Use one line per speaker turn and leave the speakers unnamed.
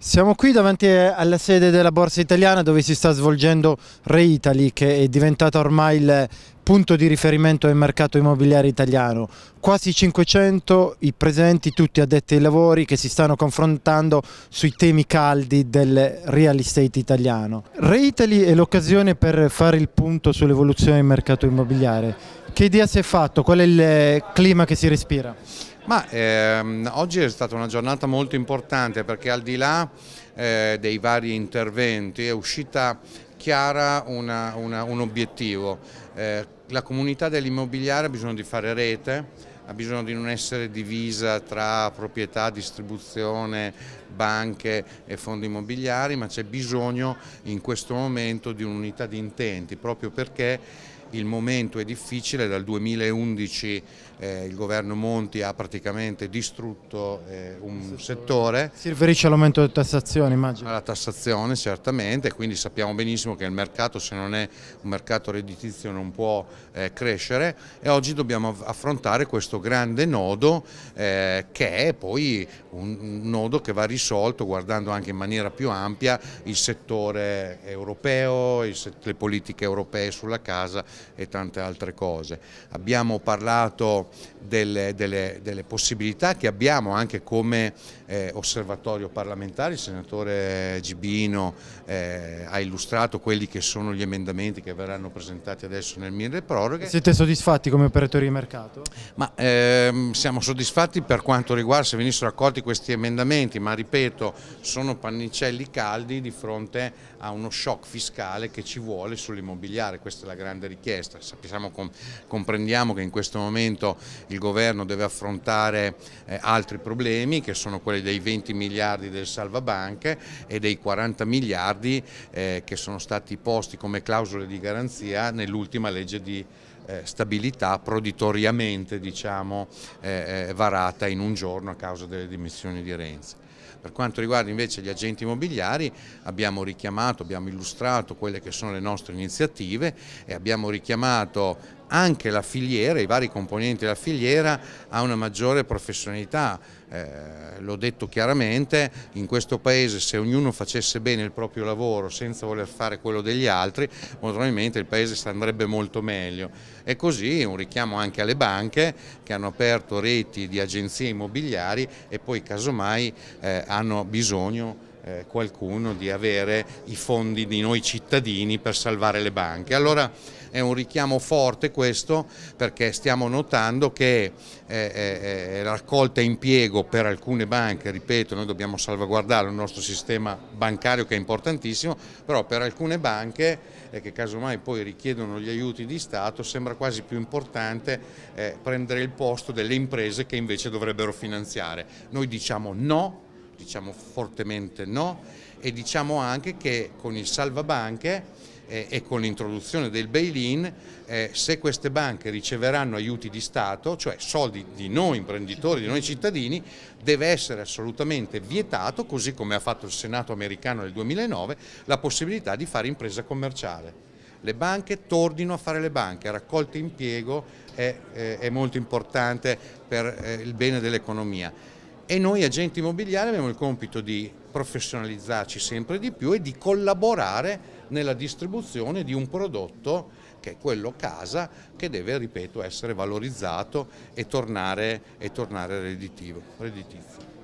Siamo qui davanti alla sede della Borsa Italiana dove si sta svolgendo ReItali che è diventata ormai il punto di riferimento del mercato immobiliare italiano. Quasi 500 i presenti, tutti addetti ai lavori che si stanno confrontando sui temi caldi del real estate italiano. ReItali è l'occasione per fare il punto sull'evoluzione del mercato immobiliare. Che idea si è fatto? Qual è il clima che si respira?
Ma ehm, oggi è stata una giornata molto importante perché al di là eh, dei vari interventi è uscita chiara una, una, un obiettivo. Eh, la comunità dell'immobiliare ha bisogno di fare rete, ha bisogno di non essere divisa tra proprietà, distribuzione, banche e fondi immobiliari, ma c'è bisogno in questo momento di un'unità di intenti, proprio perché il momento è difficile, dal 2011 eh, il governo Monti ha praticamente distrutto eh, un settore.
Si riferisce all'aumento delle tassazioni immagino?
Alla tassazione certamente, quindi sappiamo benissimo che il mercato se non è un mercato redditizio non può eh, crescere e oggi dobbiamo affrontare questo grande nodo eh, che è poi un, nodo che va risolto guardando anche in maniera più ampia il settore europeo, il set le politiche europee sulla casa e tante altre cose. Abbiamo parlato delle, delle, delle possibilità che abbiamo anche come eh, osservatorio parlamentare, il senatore Gibino eh, ha illustrato quelli che sono gli emendamenti che verranno presentati adesso nel mille proroghe. Siete
soddisfatti come operatori di mercato?
Ma, ehm, siamo soddisfatti per quanto riguarda se venissero accolti questi emendamenti, ma ripeto sono pannicelli caldi di fronte a uno shock fiscale che ci vuole sull'immobiliare, questa è la grande richiesta richiesta. Sappiamo, comprendiamo che in questo momento il governo deve affrontare eh, altri problemi che sono quelli dei 20 miliardi del salvabanche e dei 40 miliardi eh, che sono stati posti come clausole di garanzia nell'ultima legge di eh, stabilità proditoriamente diciamo, varata in un giorno a causa delle dimissioni di Renzi. Per quanto riguarda invece gli agenti immobiliari abbiamo richiamato, abbiamo illustrato quelle che sono le nostre iniziative e abbiamo richiamato anche la filiera, i vari componenti della filiera ha una maggiore professionalità, eh, l'ho detto chiaramente, in questo paese se ognuno facesse bene il proprio lavoro senza voler fare quello degli altri, probabilmente il paese andrebbe molto meglio. E così un richiamo anche alle banche che hanno aperto reti di agenzie immobiliari e poi casomai eh, hanno bisogno eh, qualcuno di avere i fondi di noi cittadini per salvare le banche. Allora, è un richiamo forte questo perché stiamo notando che eh, eh, la eh, raccolta impiego per alcune banche, ripeto, noi dobbiamo salvaguardare il nostro sistema bancario che è importantissimo, però per alcune banche eh, che casomai poi richiedono gli aiuti di Stato sembra quasi più importante eh, prendere il posto delle imprese che invece dovrebbero finanziare. Noi diciamo no diciamo fortemente no e diciamo anche che con il salvabanche e con l'introduzione del bail-in, eh, se queste banche riceveranno aiuti di Stato, cioè soldi di noi imprenditori, di noi cittadini, deve essere assolutamente vietato, così come ha fatto il Senato americano nel 2009, la possibilità di fare impresa commerciale. Le banche tornino a fare le banche, raccolta impiego è, è molto importante per eh, il bene dell'economia e noi agenti immobiliari abbiamo il compito di professionalizzarci sempre di più e di collaborare nella distribuzione di un prodotto che è quello casa che deve, ripeto, essere valorizzato e tornare, e tornare redditivo, redditizio.